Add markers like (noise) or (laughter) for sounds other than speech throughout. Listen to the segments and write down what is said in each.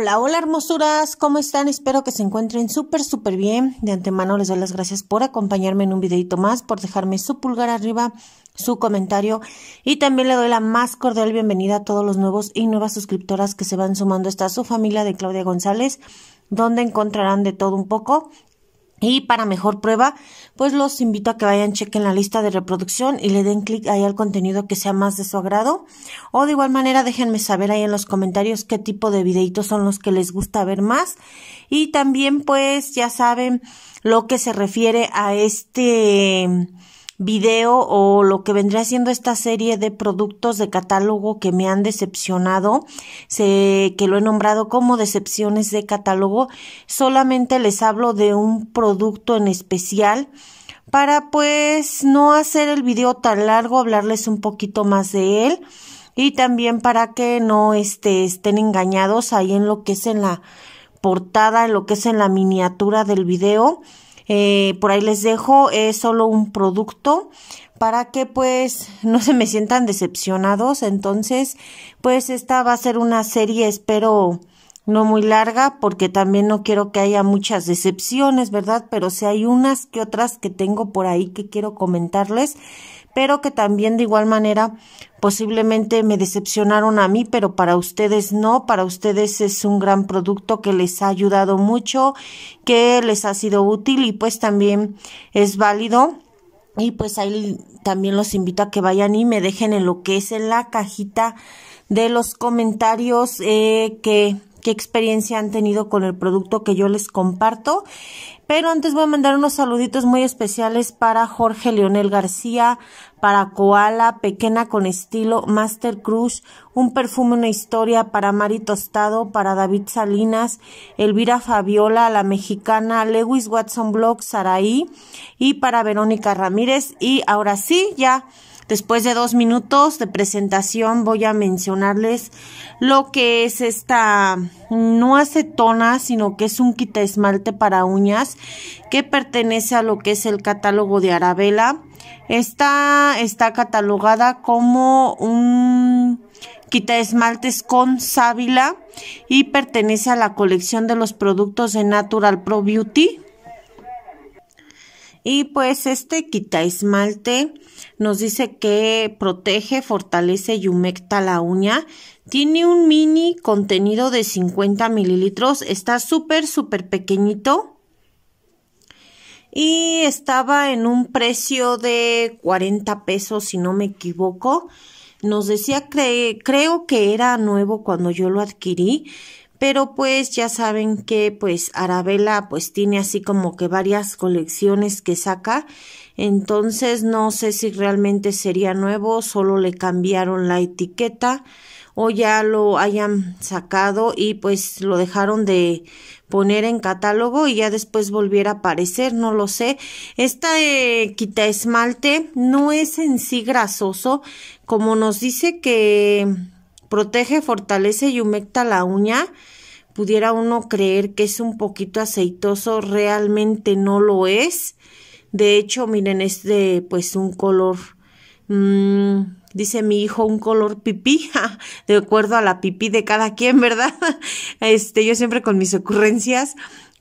Hola, hola hermosuras, ¿cómo están? Espero que se encuentren súper, súper bien. De antemano les doy las gracias por acompañarme en un videito más, por dejarme su pulgar arriba, su comentario y también le doy la más cordial bienvenida a todos los nuevos y nuevas suscriptoras que se van sumando. esta su familia de Claudia González, donde encontrarán de todo un poco y para mejor prueba, pues los invito a que vayan, chequen la lista de reproducción y le den clic ahí al contenido que sea más de su agrado. O de igual manera, déjenme saber ahí en los comentarios qué tipo de videitos son los que les gusta ver más. Y también, pues, ya saben lo que se refiere a este video o lo que vendría siendo esta serie de productos de catálogo que me han decepcionado, que lo he nombrado como decepciones de catálogo, solamente les hablo de un producto en especial para pues no hacer el video tan largo, hablarles un poquito más de él y también para que no este, estén engañados ahí en lo que es en la portada, en lo que es en la miniatura del video. Eh, por ahí les dejo, es solo un producto para que pues (laughs) no se me sientan decepcionados. Entonces, pues esta va a ser una serie, espero no muy larga, porque también no quiero que haya muchas decepciones, ¿verdad? Pero si hay unas que otras que tengo por ahí que quiero comentarles, pero que también de igual manera posiblemente me decepcionaron a mí, pero para ustedes no, para ustedes es un gran producto que les ha ayudado mucho, que les ha sido útil y pues también es válido. Y pues ahí también los invito a que vayan y me dejen en lo que es en la cajita de los comentarios eh, que qué experiencia han tenido con el producto que yo les comparto. Pero antes voy a mandar unos saluditos muy especiales para Jorge Leonel García, para Koala, Pequeña con Estilo, Master Cruz, Un Perfume, una Historia, para Mari Tostado, para David Salinas, Elvira Fabiola, La Mexicana, Lewis Watson Blog, Saraí y para Verónica Ramírez. Y ahora sí, ya Después de dos minutos de presentación voy a mencionarles lo que es esta, no acetona, sino que es un quita esmalte para uñas que pertenece a lo que es el catálogo de Arabella. Esta está catalogada como un quita con sábila y pertenece a la colección de los productos de Natural Pro Beauty. Y pues este quita esmalte nos dice que protege, fortalece y humecta la uña. Tiene un mini contenido de 50 mililitros, está súper, súper pequeñito. Y estaba en un precio de 40 pesos, si no me equivoco. Nos decía, creo que era nuevo cuando yo lo adquirí, pero pues ya saben que pues Arabella pues tiene así como que varias colecciones que saca, entonces no sé si realmente sería nuevo, solo le cambiaron la etiqueta o ya lo hayan sacado y pues lo dejaron de poner en catálogo y ya después volviera a aparecer, no lo sé. Esta eh, quita esmalte no es en sí grasoso, como nos dice que protege, fortalece y humecta la uña. Pudiera uno creer que es un poquito aceitoso, realmente no lo es. De hecho, miren, es de pues un color, mmm, dice mi hijo, un color pipí, (laughs) de acuerdo a la pipí de cada quien, ¿verdad? (laughs) Este, yo siempre con mis ocurrencias,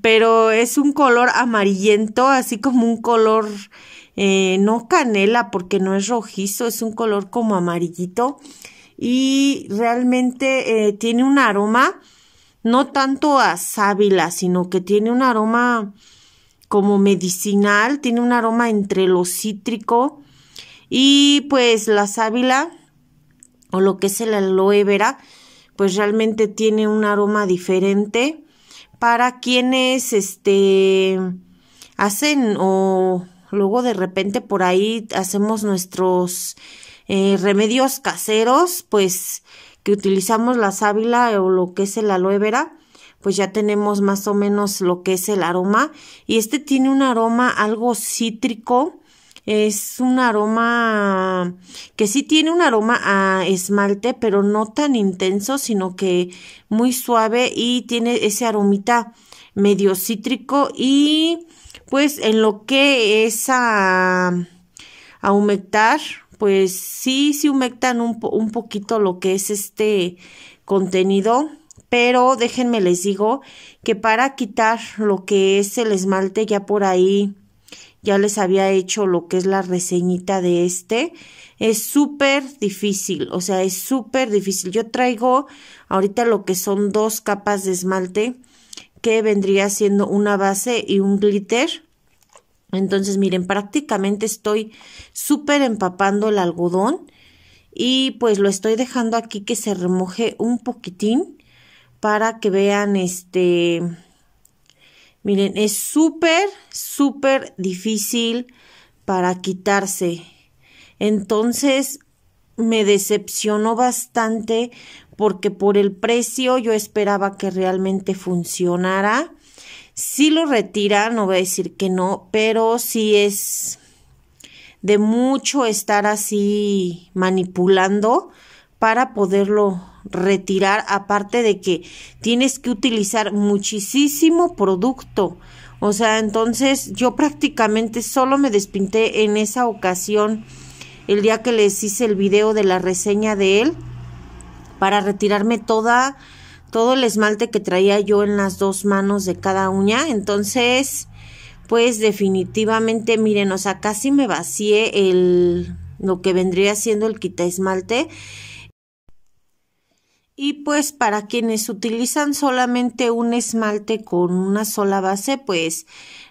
pero es un color amarillento, así como un color, eh, no canela, porque no es rojizo, es un color como amarillito y realmente eh, tiene un aroma no tanto a sábila, sino que tiene un aroma como medicinal, tiene un aroma entre lo cítrico y pues la sábila o lo que es el aloe vera, pues realmente tiene un aroma diferente para quienes este hacen o luego de repente por ahí hacemos nuestros eh, remedios caseros, pues que utilizamos la sábila o lo que es el aloe vera, pues ya tenemos más o menos lo que es el aroma. Y este tiene un aroma algo cítrico. Es un aroma que sí tiene un aroma a esmalte, pero no tan intenso, sino que muy suave y tiene ese aromita medio cítrico y pues en lo que es a, a pues sí, sí humectan un, un poquito lo que es este contenido, pero déjenme les digo que para quitar lo que es el esmalte ya por ahí ya les había hecho lo que es la reseñita de este. Es súper difícil, o sea, es súper difícil. Yo traigo ahorita lo que son dos capas de esmalte que vendría siendo una base y un glitter. Entonces, miren, prácticamente estoy súper empapando el algodón y pues lo estoy dejando aquí que se remoje un poquitín para que vean este... Miren, es súper, súper difícil para quitarse. Entonces, me decepcionó bastante porque por el precio yo esperaba que realmente funcionara si lo retira, no voy a decir que no, pero si es de mucho estar así manipulando para poderlo retirar, aparte de que tienes que utilizar muchísimo producto. O sea, entonces yo prácticamente solo me despinté en esa ocasión, el día que les hice el video de la reseña de él, para retirarme toda todo el esmalte que traía yo en las dos manos de cada uña. Entonces, pues definitivamente, miren, o sea, casi me vacié el, lo que vendría siendo el quita esmalte. Y pues para quienes utilizan solamente un esmalte con una sola base, pues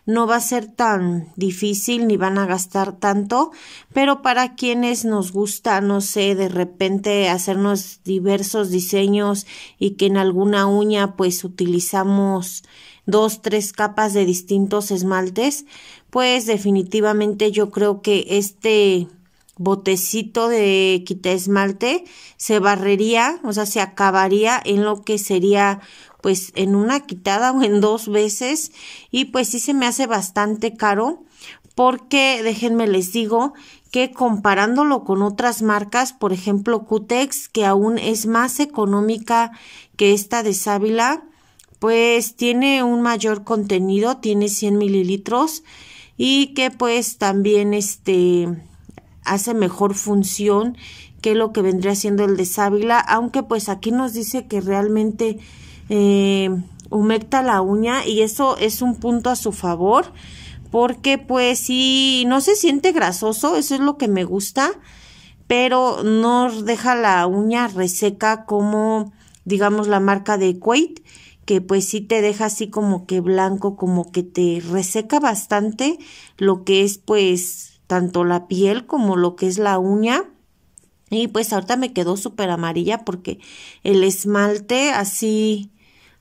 no va a ser tan difícil ni van a gastar tanto, pero para quienes nos gusta, no sé, de repente hacernos diversos diseños y que en alguna uña pues utilizamos dos, tres capas de distintos esmaltes, pues definitivamente yo creo que este botecito de quita esmalte se barrería, o sea, se acabaría en lo que sería pues en una quitada o en dos veces y pues sí se me hace bastante caro porque déjenme les digo que comparándolo con otras marcas, por ejemplo Cutex, que aún es más económica que esta de sábila, pues tiene un mayor contenido, tiene 100 mililitros y que pues también este hace mejor función que lo que vendría siendo el de sábila, aunque pues aquí nos dice que realmente eh, humecta la uña y eso es un punto a su favor porque pues si no se siente grasoso, eso es lo que me gusta, pero no deja la uña reseca como digamos la marca de Quaid que pues sí te deja así como que blanco, como que te reseca bastante lo que es pues tanto la piel como lo que es la uña. Y pues ahorita me quedó súper amarilla porque el esmalte así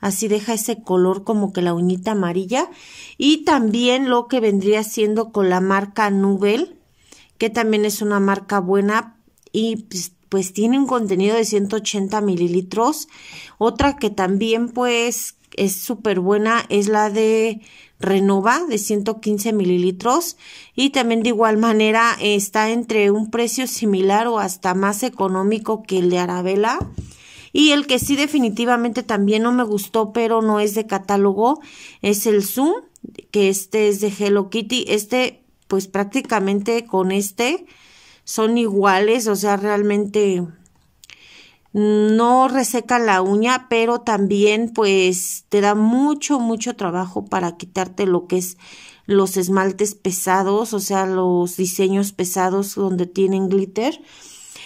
así deja ese color como que la uñita amarilla y también lo que vendría siendo con la marca Nubel que también es una marca buena y pues, pues tiene un contenido de 180 mililitros otra que también pues es súper buena es la de Renova de 115 mililitros y también de igual manera está entre un precio similar o hasta más económico que el de Arabella y el que sí definitivamente también no me gustó, pero no es de catálogo, es el Zoom, que este es de Hello Kitty. Este, pues prácticamente con este son iguales, o sea, realmente no reseca la uña, pero también pues te da mucho, mucho trabajo para quitarte lo que es los esmaltes pesados, o sea, los diseños pesados donde tienen glitter.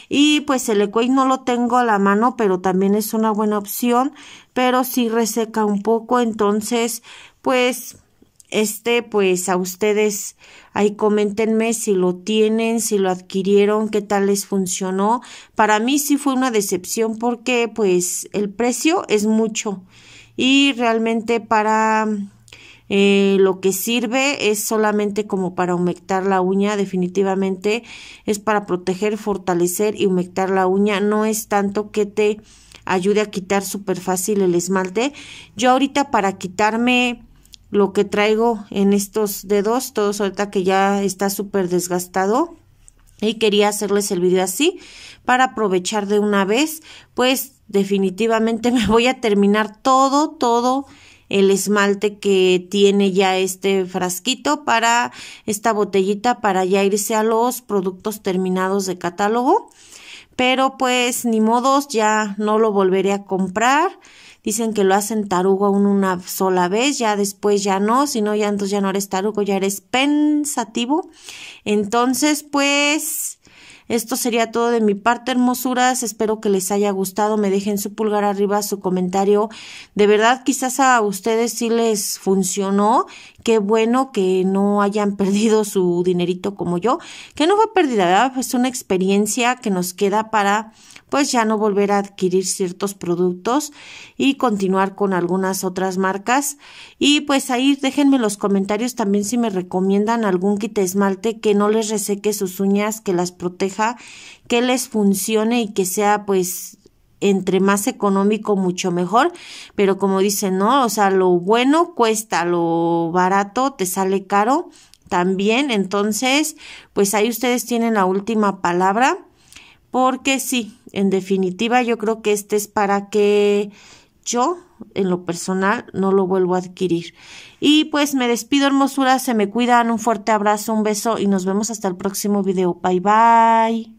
Y pues el Equate no lo tengo a la mano, pero también es una buena opción, pero sí reseca un poco, entonces pues este pues a ustedes ahí coméntenme si lo tienen, si lo adquirieron, qué tal les funcionó. Para mí sí fue una decepción porque pues el precio es mucho y realmente para eh, lo que sirve es solamente como para humectar la uña, definitivamente es para proteger, fortalecer y humectar la uña, no es tanto que te ayude a quitar súper fácil el esmalte. Yo ahorita para quitarme lo que traigo en estos dedos, todo ahorita que ya está súper desgastado, y quería hacerles el video así para aprovechar de una vez, pues definitivamente (laughs) me voy a terminar todo, todo el esmalte que tiene ya este frasquito para esta botellita para ya irse a los productos terminados de catálogo. Pero pues ni modos, ya no lo volveré a comprar. Dicen que lo hacen tarugo aún una sola vez, ya después ya no, si no ya entonces ya no eres tarugo, ya eres pensativo. Entonces pues esto sería todo de mi parte, hermosuras. Espero que les haya gustado. Me dejen su pulgar arriba, su comentario. De verdad, quizás a ustedes sí les funcionó. Qué bueno que no hayan (laughs) perdido su dinerito como yo. Que no fue perdida, Es una experiencia que nos queda para pues ya no volver a adquirir ciertos productos y continuar con algunas otras marcas. Y pues ahí déjenme los comentarios también si me recomiendan algún kit esmalte que no les reseque sus uñas, que las proteja, que les funcione y que sea pues entre más económico mucho mejor, pero como dicen, no, o sea, lo bueno cuesta, lo barato te sale caro también, entonces, pues ahí ustedes tienen la última palabra porque sí, en definitiva yo creo que este es para que yo en lo personal no lo vuelvo a adquirir. Y pues me despido hermosura, se me cuidan, un fuerte abrazo, un beso y nos vemos hasta el próximo video. Bye bye.